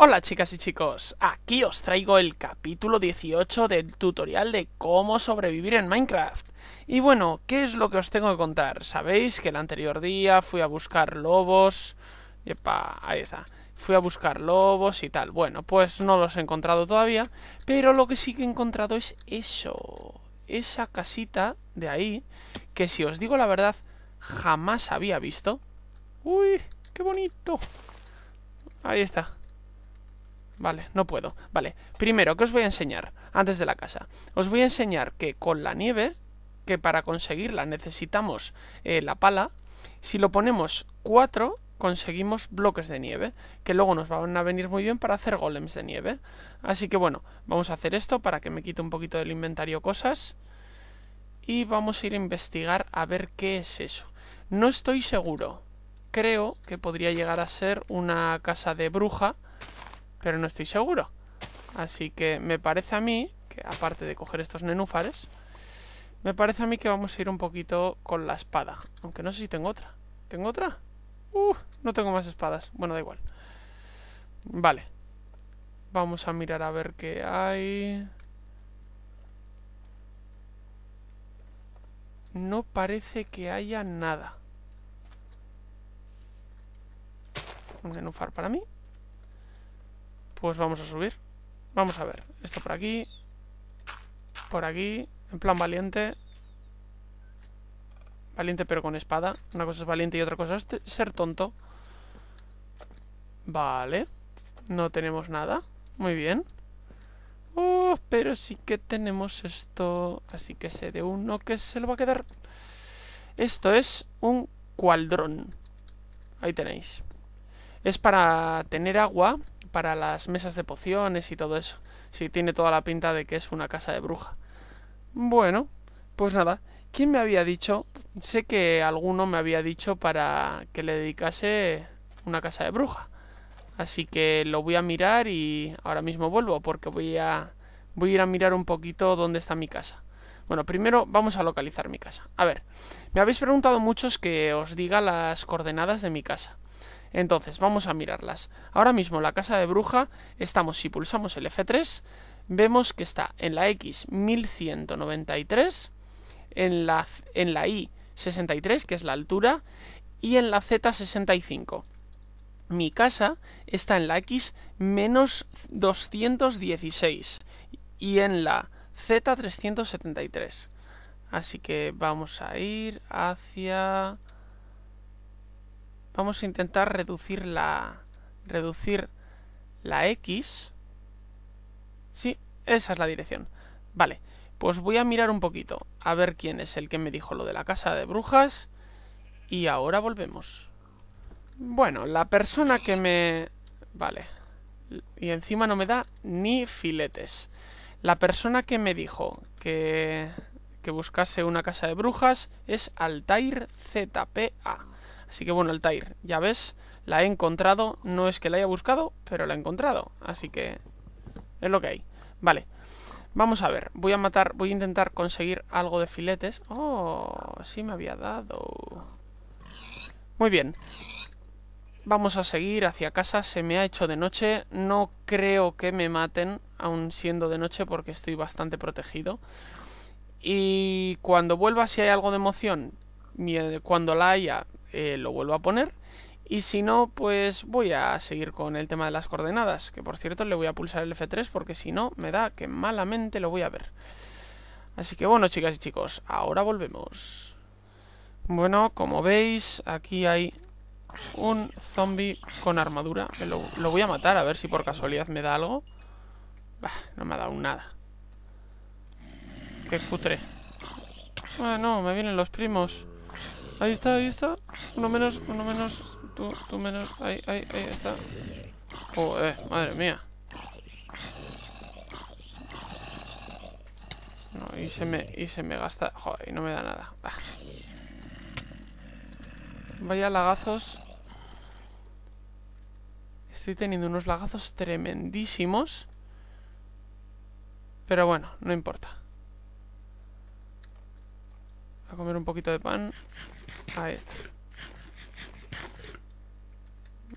Hola chicas y chicos, aquí os traigo el capítulo 18 del tutorial de cómo sobrevivir en Minecraft. Y bueno, ¿qué es lo que os tengo que contar? Sabéis que el anterior día fui a buscar lobos... Yepa, ahí está. Fui a buscar lobos y tal. Bueno, pues no los he encontrado todavía, pero lo que sí que he encontrado es eso. Esa casita de ahí, que si os digo la verdad, jamás había visto. ¡Uy! ¡Qué bonito! Ahí está. Vale, no puedo. Vale, primero, ¿qué os voy a enseñar? Antes de la casa. Os voy a enseñar que con la nieve, que para conseguirla necesitamos eh, la pala, si lo ponemos 4, conseguimos bloques de nieve, que luego nos van a venir muy bien para hacer golems de nieve. Así que bueno, vamos a hacer esto para que me quite un poquito del inventario cosas. Y vamos a ir a investigar a ver qué es eso. No estoy seguro. Creo que podría llegar a ser una casa de bruja pero no estoy seguro. Así que me parece a mí, que aparte de coger estos nenúfares, me parece a mí que vamos a ir un poquito con la espada. Aunque no sé si tengo otra. ¿Tengo otra? Uh, no tengo más espadas. Bueno, da igual. Vale. Vamos a mirar a ver qué hay. No parece que haya nada. Un nenúfar para mí pues vamos a subir. Vamos a ver. Esto por aquí. Por aquí. En plan valiente. Valiente pero con espada. Una cosa es valiente y otra cosa es ser tonto. Vale. No tenemos nada. Muy bien. Oh, pero sí que tenemos esto. Así que sé de uno que se lo va a quedar. Esto es un cuadrón Ahí tenéis. Es para tener agua para las mesas de pociones y todo eso. Si tiene toda la pinta de que es una casa de bruja. Bueno, pues nada. ¿Quién me había dicho? Sé que alguno me había dicho para que le dedicase una casa de bruja. Así que lo voy a mirar y ahora mismo vuelvo porque voy a voy a ir a mirar un poquito dónde está mi casa. Bueno, primero vamos a localizar mi casa. A ver, me habéis preguntado muchos que os diga las coordenadas de mi casa. Entonces, vamos a mirarlas. Ahora mismo la casa de bruja, estamos, si pulsamos el F3, vemos que está en la X 1193, en la, en la Y 63, que es la altura, y en la Z 65. Mi casa está en la X menos 216 y en la Z 373. Así que vamos a ir hacia vamos a intentar reducir la reducir la X. Sí, esa es la dirección. Vale, pues voy a mirar un poquito, a ver quién es el que me dijo lo de la casa de brujas. Y ahora volvemos. Bueno, la persona que me... Vale. Y encima no me da ni filetes. La persona que me dijo que, que buscase una casa de brujas es Altair ZPA. Así que bueno, Altair, ya ves, la he encontrado. No es que la haya buscado, pero la he encontrado. Así que es lo que hay. Vale. Vamos a ver, voy a matar, voy a intentar conseguir algo de filetes. Oh, sí me había dado. Muy bien. Vamos a seguir hacia casa, se me ha hecho de noche. No creo que me maten, Aún siendo de noche, porque estoy bastante protegido. Y cuando vuelva, si hay algo de emoción, cuando la haya, eh, lo vuelvo a poner. Y si no, pues voy a seguir con el tema de las coordenadas, que por cierto le voy a pulsar el F3 porque si no me da que malamente lo voy a ver. Así que bueno, chicas y chicos, ahora volvemos. Bueno, como veis, aquí hay un zombie con armadura. Lo, lo, voy a matar, a ver si por casualidad me da algo. Bah, no me ha dado nada. Qué cutre. Bueno, ah, me vienen los primos. Ahí está, ahí está. Uno menos, uno menos. Tú, tú menos. Ahí, ahí, ahí está. Joder, madre mía. No, y se me, y se me gasta. Joder, y no me da nada. Vaya lagazos. Estoy teniendo unos lagazos tremendísimos. Pero bueno, no importa. A comer un poquito de pan. Ahí está.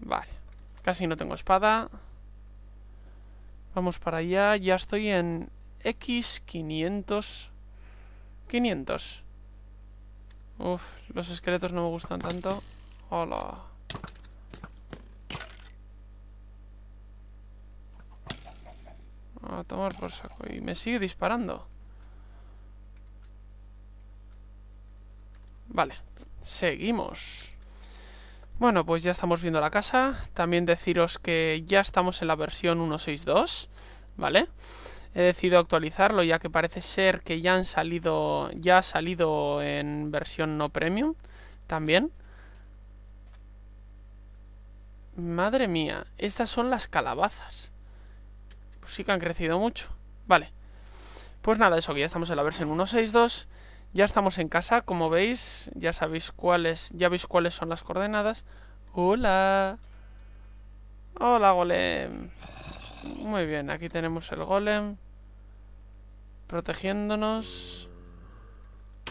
Vale. Casi no tengo espada. Vamos para allá. Ya estoy en X500. 500. Uf, los esqueletos no me gustan tanto. Hola. A tomar por saco. Y me sigue disparando. Vale. Seguimos. Bueno, pues ya estamos viendo la casa. También deciros que ya estamos en la versión 1.6.2, ¿vale? He decidido actualizarlo ya que parece ser que ya han salido, ya ha salido en versión no premium también. Madre mía, estas son las calabazas. Pues sí que han crecido mucho. Vale. Pues nada, eso que ya estamos en la versión 1.6.2 ya estamos en casa, como veis, ya sabéis cuáles, ya veis cuáles son las coordenadas. Hola. Hola, golem. Muy bien, aquí tenemos el golem. Protegiéndonos.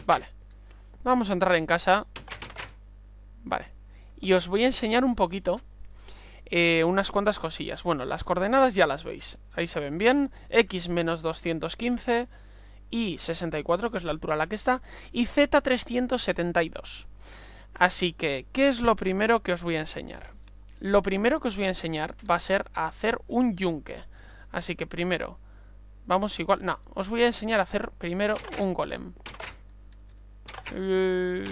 Vale. Vamos a entrar en casa. Vale. Y os voy a enseñar un poquito eh, unas cuantas cosillas. Bueno, las coordenadas ya las veis. Ahí se ven bien. X menos 215 y 64 que es la altura a la que está, y Z372. Así que, ¿qué es lo primero que os voy a enseñar? Lo primero que os voy a enseñar va a ser a hacer un yunque. Así que primero, vamos igual... No, os voy a enseñar a hacer primero un golem. Eh,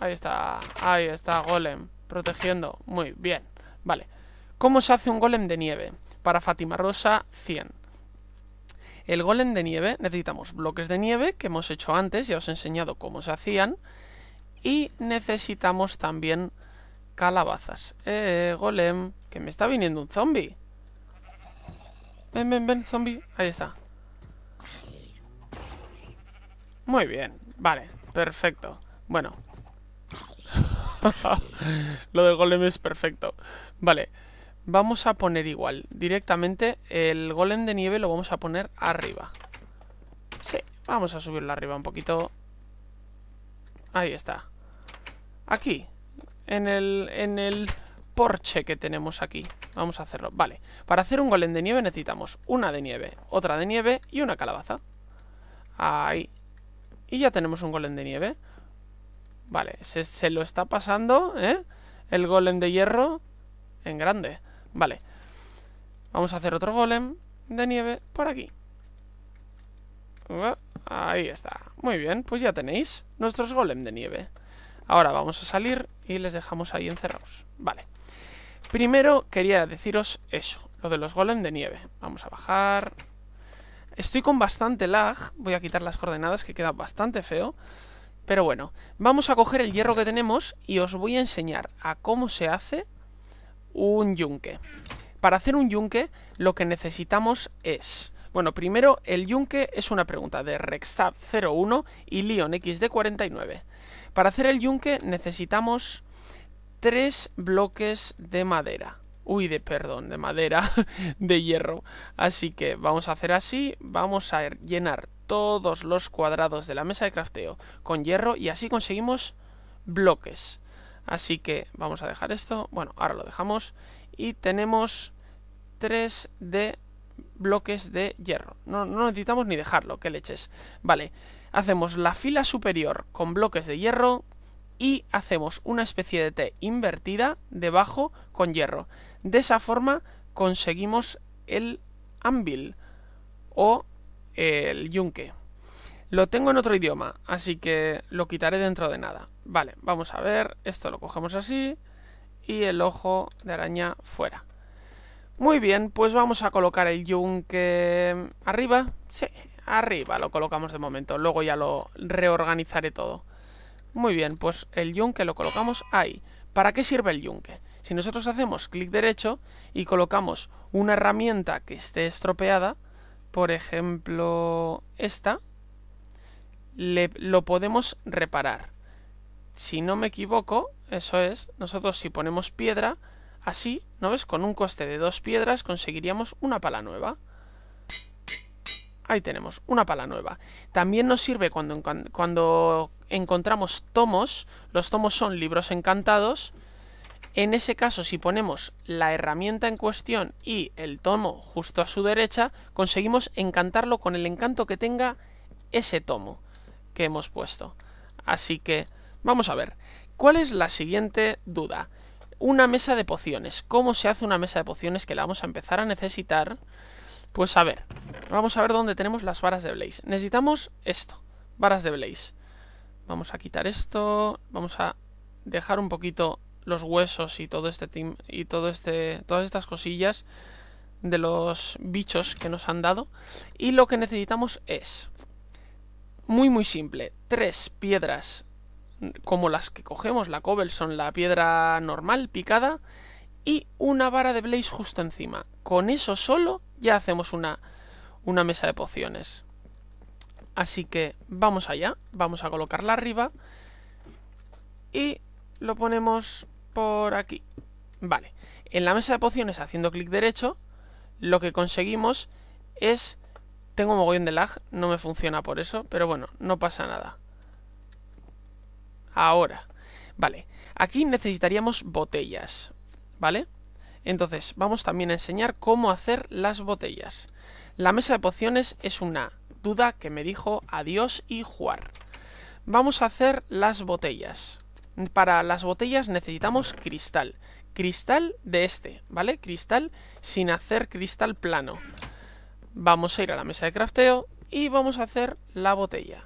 ahí está, ahí está, golem. Protegiendo, muy bien. Vale, ¿cómo se hace un golem de nieve? Para Fátima Rosa, 100. El golem de nieve necesitamos bloques de nieve que hemos hecho antes, ya os he enseñado cómo se hacían. Y necesitamos también calabazas. Eh, golem, que me está viniendo un zombie. Ven, ven, ven, zombie. Ahí está. Muy bien, vale, perfecto. Bueno. Lo del golem es perfecto. Vale vamos a poner igual, directamente el golem de nieve lo vamos a poner arriba. Sí, vamos a subirlo arriba un poquito. Ahí está. Aquí, en el, porche que tenemos aquí. Vamos a hacerlo. Vale, para hacer un golem de nieve necesitamos una de nieve, otra de nieve y una calabaza. Ahí. Y ya tenemos un golem de nieve. Vale, se, se lo está pasando, ¿eh? El golem de hierro en grande. Vale. Vamos a hacer otro golem de nieve por aquí. Ahí está. Muy bien, pues ya tenéis nuestros golem de nieve. Ahora vamos a salir y les dejamos ahí encerrados. Vale. Primero quería deciros eso, lo de los golem de nieve. Vamos a bajar. Estoy con bastante lag. Voy a quitar las coordenadas que queda bastante feo. Pero bueno, vamos a coger el hierro que tenemos y os voy a enseñar a cómo se hace un yunque. Para hacer un yunque lo que necesitamos es... Bueno, primero el yunque es una pregunta de Rextab01 y LeonXD49. Para hacer el yunque necesitamos tres bloques de madera. Uy, de perdón, de madera, de hierro. Así que vamos a hacer así, vamos a llenar todos los cuadrados de la mesa de crafteo con hierro y así conseguimos bloques. Así que vamos a dejar esto. Bueno, ahora lo dejamos. Y tenemos 3 de bloques de hierro. No, necesitamos ni dejarlo, qué leches. Vale, hacemos la fila superior con bloques de hierro y hacemos una especie de T invertida debajo con hierro. De esa forma conseguimos el anvil o el yunque. Lo tengo en otro idioma, así que lo quitaré dentro de nada. Vale, vamos a ver, esto lo cogemos así y el ojo de araña fuera. Muy bien, pues vamos a colocar el yunque arriba. Sí, arriba lo colocamos de momento, luego ya lo reorganizaré todo. Muy bien, pues el yunque lo colocamos ahí. ¿Para qué sirve el yunque? Si nosotros hacemos clic derecho y colocamos una herramienta que esté estropeada, por ejemplo esta, lo podemos reparar. Si no me equivoco, eso es, nosotros si ponemos piedra, así, ¿no ves? Con un coste de dos piedras conseguiríamos una pala nueva. Ahí tenemos, una pala nueva. También nos sirve cuando, cuando encontramos tomos, los tomos son libros encantados, en ese caso, si ponemos la herramienta en cuestión y el tomo justo a su derecha, conseguimos encantarlo con el encanto que tenga ese tomo que hemos puesto. Así que vamos a ver. ¿Cuál es la siguiente duda? Una mesa de pociones. ¿Cómo se hace una mesa de pociones que la vamos a empezar a necesitar? Pues a ver, vamos a ver dónde tenemos las varas de Blaze. Necesitamos esto, varas de Blaze. Vamos a quitar esto, vamos a dejar un poquito los huesos y todo este team, y todo este todas estas cosillas de los bichos que nos han dado y lo que necesitamos es muy muy simple. Tres piedras como las que cogemos, la son la piedra normal picada y una vara de Blaze justo encima. Con eso solo ya hacemos una, una mesa de pociones. Así que vamos allá, vamos a colocarla arriba y lo ponemos por aquí. Vale, en la mesa de pociones haciendo clic derecho lo que conseguimos es tengo mogollón de lag, no me funciona por eso, pero bueno, no pasa nada. Ahora, vale, aquí necesitaríamos botellas, ¿vale? Entonces, vamos también a enseñar cómo hacer las botellas. La mesa de pociones es una duda que me dijo adiós y jugar. Vamos a hacer las botellas. Para las botellas necesitamos cristal. Cristal de este, ¿vale? Cristal sin hacer cristal plano. Vamos a ir a la mesa de crafteo y vamos a hacer la botella.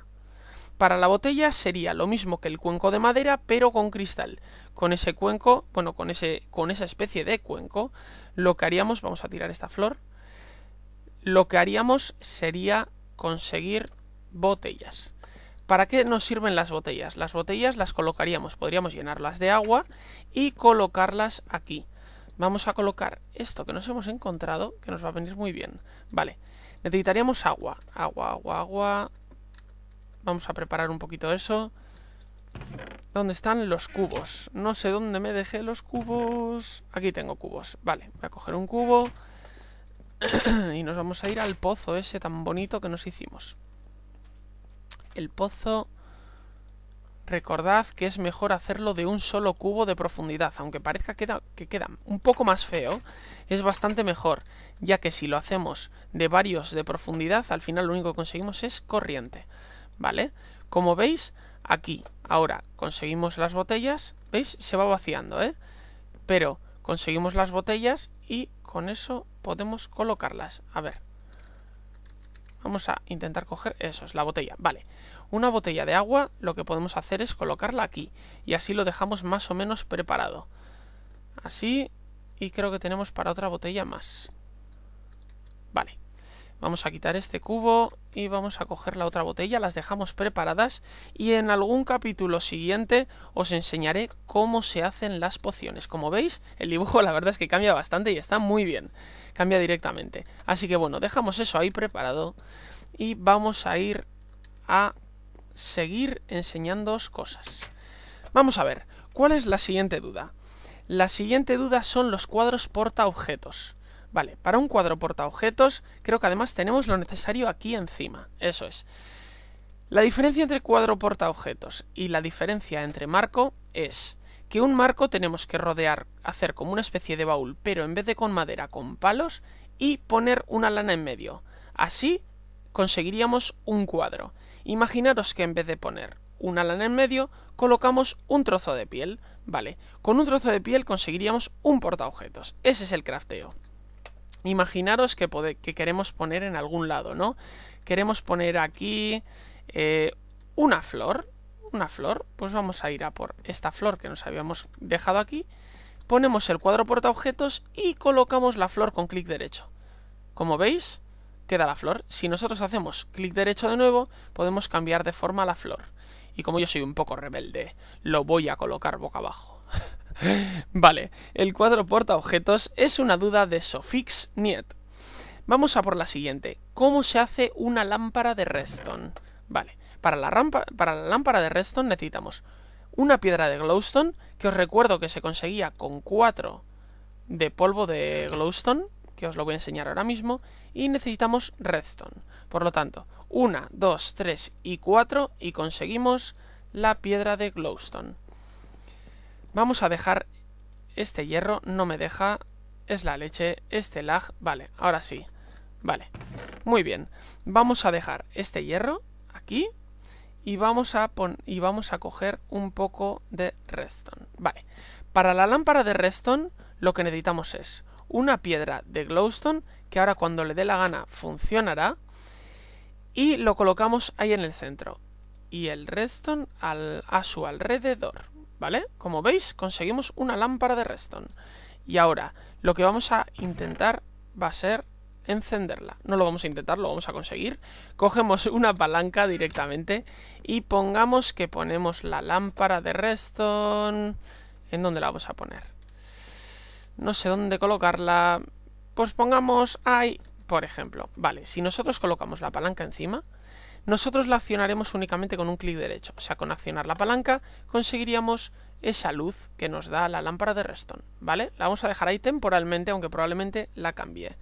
Para la botella sería lo mismo que el cuenco de madera, pero con cristal. Con ese cuenco, bueno, con, ese, con esa especie de cuenco, lo que haríamos, vamos a tirar esta flor, lo que haríamos sería conseguir botellas. ¿Para qué nos sirven las botellas? Las botellas las colocaríamos, podríamos llenarlas de agua y colocarlas aquí vamos a colocar esto que nos hemos encontrado, que nos va a venir muy bien. Vale, necesitaríamos agua, agua, agua, agua. Vamos a preparar un poquito eso. ¿Dónde están los cubos? No sé dónde me dejé los cubos. Aquí tengo cubos. Vale, voy a coger un cubo. y nos vamos a ir al pozo ese tan bonito que nos hicimos. El pozo Recordad que es mejor hacerlo de un solo cubo de profundidad, aunque parezca que queda un poco más feo, es bastante mejor, ya que si lo hacemos de varios de profundidad, al final lo único que conseguimos es corriente, ¿vale? Como veis, aquí, ahora, conseguimos las botellas, ¿veis? Se va vaciando, ¿eh? Pero conseguimos las botellas y con eso podemos colocarlas, a ver. Vamos a intentar coger eso, es la botella, vale una botella de agua lo que podemos hacer es colocarla aquí y así lo dejamos más o menos preparado. Así y creo que tenemos para otra botella más. Vale. Vamos a quitar este cubo y vamos a coger la otra botella, las dejamos preparadas y en algún capítulo siguiente os enseñaré cómo se hacen las pociones. Como veis, el dibujo la verdad es que cambia bastante y está muy bien, cambia directamente. Así que bueno, dejamos eso ahí preparado y vamos a ir a seguir enseñándoos cosas. Vamos a ver, ¿cuál es la siguiente duda? La siguiente duda son los cuadros portaobjetos. Vale, para un cuadro portaobjetos creo que además tenemos lo necesario aquí encima, eso es. La diferencia entre cuadro portaobjetos y la diferencia entre marco es que un marco tenemos que rodear, hacer como una especie de baúl, pero en vez de con madera, con palos y poner una lana en medio. Así conseguiríamos un cuadro. Imaginaros que en vez de poner una lana en medio, colocamos un trozo de piel. Vale, con un trozo de piel conseguiríamos un portaobjetos. Ese es el crafteo. Imaginaros que, queremos poner en algún lado, ¿no? Queremos poner aquí eh, una flor. Una flor. Pues vamos a ir a por esta flor que nos habíamos dejado aquí. Ponemos el cuadro portaobjetos y colocamos la flor con clic derecho. Como veis, queda la flor. Si nosotros hacemos clic derecho de nuevo, podemos cambiar de forma la flor. Y como yo soy un poco rebelde, lo voy a colocar boca abajo. vale, el cuadro porta objetos es una duda de Sofix Niet. Vamos a por la siguiente. ¿Cómo se hace una lámpara de redstone? Vale, para la, para la lámpara de redstone necesitamos una piedra de glowstone, que os recuerdo que se conseguía con 4 de polvo de glowstone que os lo voy a enseñar ahora mismo, y necesitamos redstone. Por lo tanto, 1, 2, 3 y 4 y conseguimos la piedra de glowstone. Vamos a dejar este hierro, no me deja, es la leche, este lag, vale, ahora sí. Vale, muy bien, vamos a dejar este hierro aquí y vamos a, y vamos a coger un poco de redstone. Vale, para la lámpara de redstone lo que necesitamos es una piedra de glowstone que ahora cuando le dé la gana funcionará y lo colocamos ahí en el centro y el redstone a su alrededor, ¿vale? Como veis conseguimos una lámpara de redstone y ahora lo que vamos a intentar va a ser encenderla. No lo vamos a intentar, lo vamos a conseguir. Cogemos una palanca directamente y pongamos que ponemos la lámpara de redstone... ¿En dónde la vamos a poner? no sé dónde colocarla. Pues pongamos ahí, por ejemplo. Vale, si nosotros colocamos la palanca encima, nosotros la accionaremos únicamente con un clic derecho. O sea, con accionar la palanca conseguiríamos esa luz que nos da la lámpara de Reston. ¿Vale? La vamos a dejar ahí temporalmente, aunque probablemente la cambie.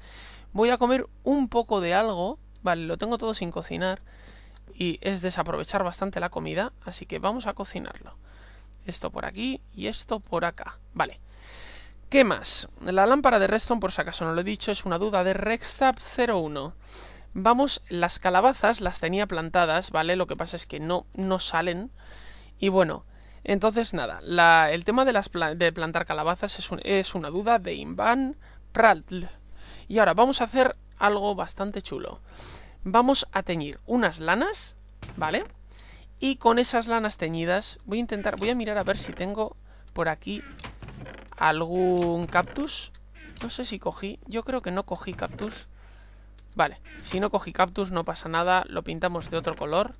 Voy a comer un poco de algo. Vale, lo tengo todo sin cocinar. Y es desaprovechar bastante la comida, así que vamos a cocinarlo. Esto por aquí y esto por acá. Vale. ¿Qué más? La lámpara de Redstone, por si acaso no lo he dicho, es una duda de Rextab 01. Vamos, las calabazas las tenía plantadas, ¿vale? Lo que pasa es que no, no salen. Y bueno, entonces nada, el tema de, plantar calabazas es, es una duda de Invan Pratl. Y ahora vamos a hacer algo bastante chulo. Vamos a teñir unas lanas, ¿vale? Y con esas lanas teñidas voy a intentar, voy a mirar a ver si tengo por aquí algún cactus. No sé si cogí, yo creo que no cogí cactus. Vale, si no cogí cactus no pasa nada, lo pintamos de otro color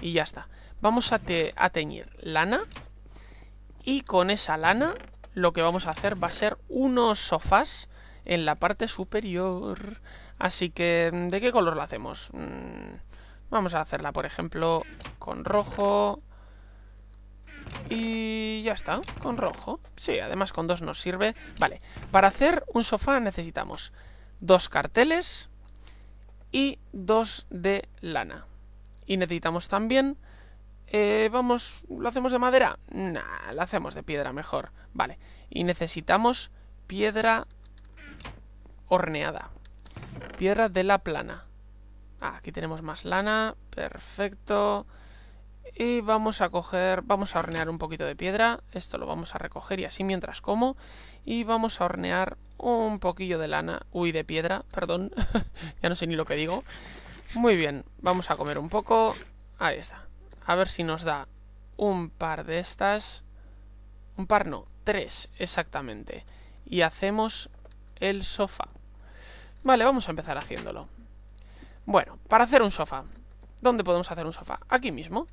y ya está. Vamos a, teñir lana y con esa lana lo que vamos a hacer va a ser unos sofás en la parte superior. Así que, ¿de qué color la hacemos? Mm, vamos a hacerla, por ejemplo, con rojo y ya está, con rojo. Sí, además con dos nos sirve. Vale, para hacer un sofá necesitamos dos carteles y dos de lana. Y necesitamos también... Eh, vamos, ¿lo hacemos de madera? Nah, lo hacemos de piedra mejor. Vale, y necesitamos piedra horneada. Piedra de la plana. Ah, aquí tenemos más lana. Perfecto y vamos a coger, vamos a hornear un poquito de piedra, esto lo vamos a recoger y así mientras como, y vamos a hornear un poquillo de lana, uy, de piedra, perdón, ya no sé ni lo que digo. Muy bien, vamos a comer un poco, ahí está, a ver si nos da un par de estas, un par no, tres exactamente, y hacemos el sofá. Vale, vamos a empezar haciéndolo. Bueno, para hacer un sofá, ¿dónde podemos hacer un sofá? Aquí mismo.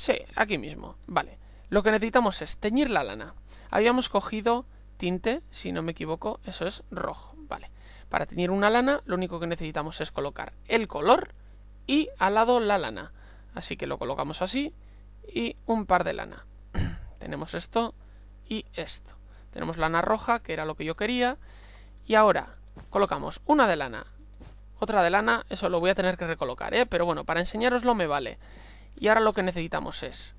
Sí, aquí mismo. Vale. Lo que necesitamos es teñir la lana. Habíamos cogido tinte, si no me equivoco, eso es rojo. Vale. Para teñir una lana, lo único que necesitamos es colocar el color y al lado la lana. Así que lo colocamos así y un par de lana. Tenemos esto y esto. Tenemos lana roja, que era lo que yo quería. Y ahora colocamos una de lana, otra de lana, eso lo voy a tener que recolocar, ¿eh? pero bueno, para enseñaroslo me vale. Y ahora lo que necesitamos es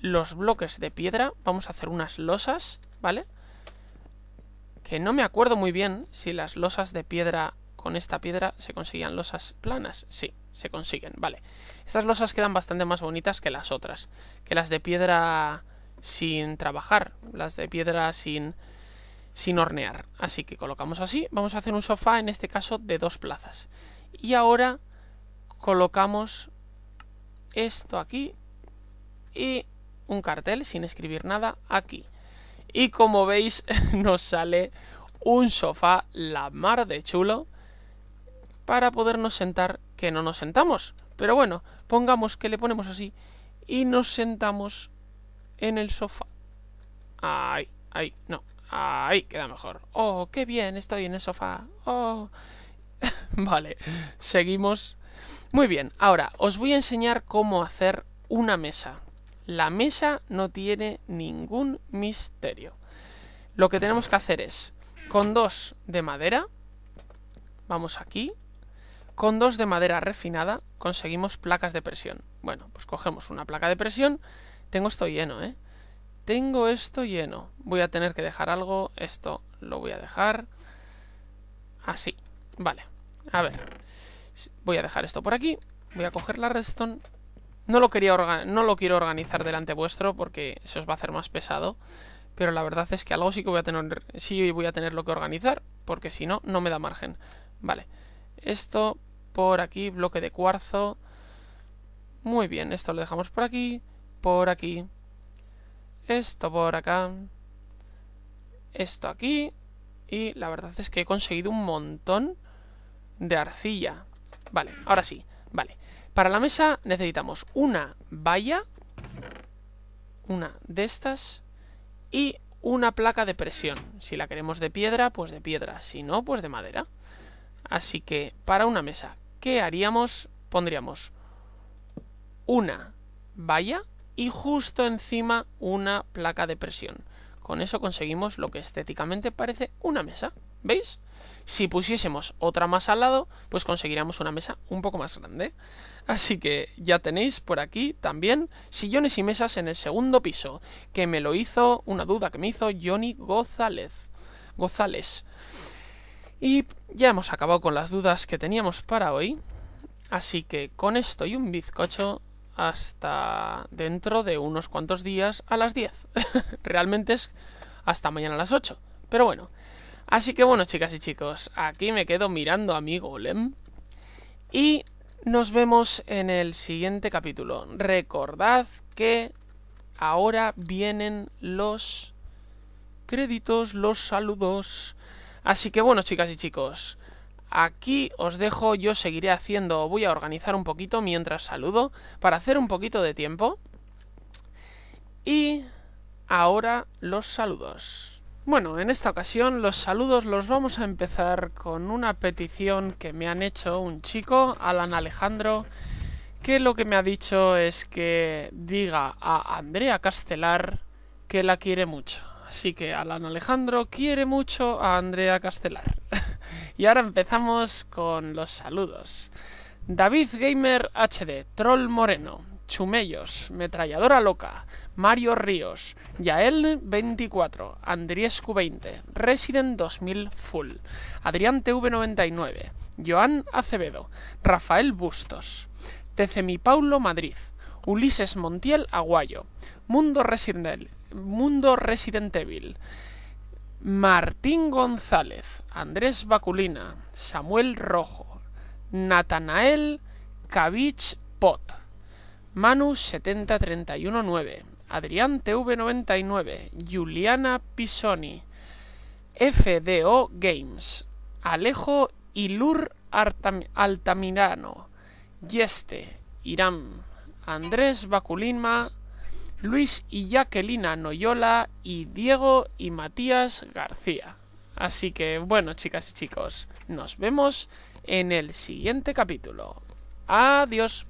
los bloques de piedra. Vamos a hacer unas losas, ¿vale? Que no me acuerdo muy bien si las losas de piedra con esta piedra se consiguían losas planas. Sí, se consiguen, vale. Estas losas quedan bastante más bonitas que las otras. Que las de piedra sin trabajar. Las de piedra sin, sin hornear. Así que colocamos así. Vamos a hacer un sofá, en este caso, de dos plazas. Y ahora colocamos esto aquí y un cartel sin escribir nada aquí. Y como veis nos sale un sofá la mar de chulo para podernos sentar que no nos sentamos. Pero bueno, pongamos que le ponemos así y nos sentamos en el sofá. Ahí, ahí, no, ahí queda mejor. Oh, qué bien, estoy en el sofá. Oh. vale, seguimos muy bien, ahora os voy a enseñar cómo hacer una mesa. La mesa no tiene ningún misterio. Lo que tenemos que hacer es, con dos de madera, vamos aquí, con dos de madera refinada conseguimos placas de presión. Bueno, pues cogemos una placa de presión, tengo esto lleno, ¿eh? Tengo esto lleno. Voy a tener que dejar algo, esto lo voy a dejar así. Vale, a ver. Voy a dejar esto por aquí. Voy a coger la redstone. No lo, quería no lo quiero organizar delante vuestro porque se os va a hacer más pesado. Pero la verdad es que algo sí que voy a tener, sí voy a tener lo que organizar. Porque si no, no me da margen. Vale. Esto por aquí, bloque de cuarzo. Muy bien, esto lo dejamos por aquí, por aquí. Esto por acá. Esto aquí. Y la verdad es que he conseguido un montón de arcilla. Vale, ahora sí. Vale. Para la mesa necesitamos una valla, una de estas, y una placa de presión. Si la queremos de piedra, pues de piedra. Si no, pues de madera. Así que para una mesa, ¿qué haríamos? Pondríamos una valla y justo encima una placa de presión. Con eso conseguimos lo que estéticamente parece una mesa. ¿Veis? Si pusiésemos otra más al lado, pues conseguiríamos una mesa un poco más grande. Así que ya tenéis por aquí también sillones y mesas en el segundo piso, que me lo hizo, una duda que me hizo Johnny González. Y ya hemos acabado con las dudas que teníamos para hoy. Así que con esto y un bizcocho hasta dentro de unos cuantos días a las 10. Realmente es hasta mañana a las 8. Pero bueno, Así que bueno, chicas y chicos, aquí me quedo mirando a mi golem. Y nos vemos en el siguiente capítulo. Recordad que ahora vienen los créditos, los saludos. Así que bueno, chicas y chicos, aquí os dejo, yo seguiré haciendo, voy a organizar un poquito mientras saludo, para hacer un poquito de tiempo. Y ahora los saludos. Bueno, en esta ocasión los saludos los vamos a empezar con una petición que me han hecho un chico, Alan Alejandro, que lo que me ha dicho es que diga a Andrea Castelar que la quiere mucho. Así que Alan Alejandro quiere mucho a Andrea Castelar. y ahora empezamos con los saludos. David Gamer HD, Troll Moreno, Chumellos, Metralladora Loca, Mario Ríos, Yael24, Andriescu 20, Resident 2000 Full, Adrián TV99, Joan Acevedo, Rafael Bustos, Tecemi Paulo Madrid, Ulises Montiel Aguayo, Mundo, Resident, Mundo Evil, Martín González, Andrés Baculina, Samuel Rojo, Natanael Cavich Pot, Manu70319, Adrián TV99, Juliana Pisoni, FDO Games, Alejo Ilur Altamirano, Yeste, Irán, Andrés Baculima, Luis y Jacquelina Noyola y Diego y Matías García. Así que bueno, chicas y chicos, nos vemos en el siguiente capítulo. Adiós.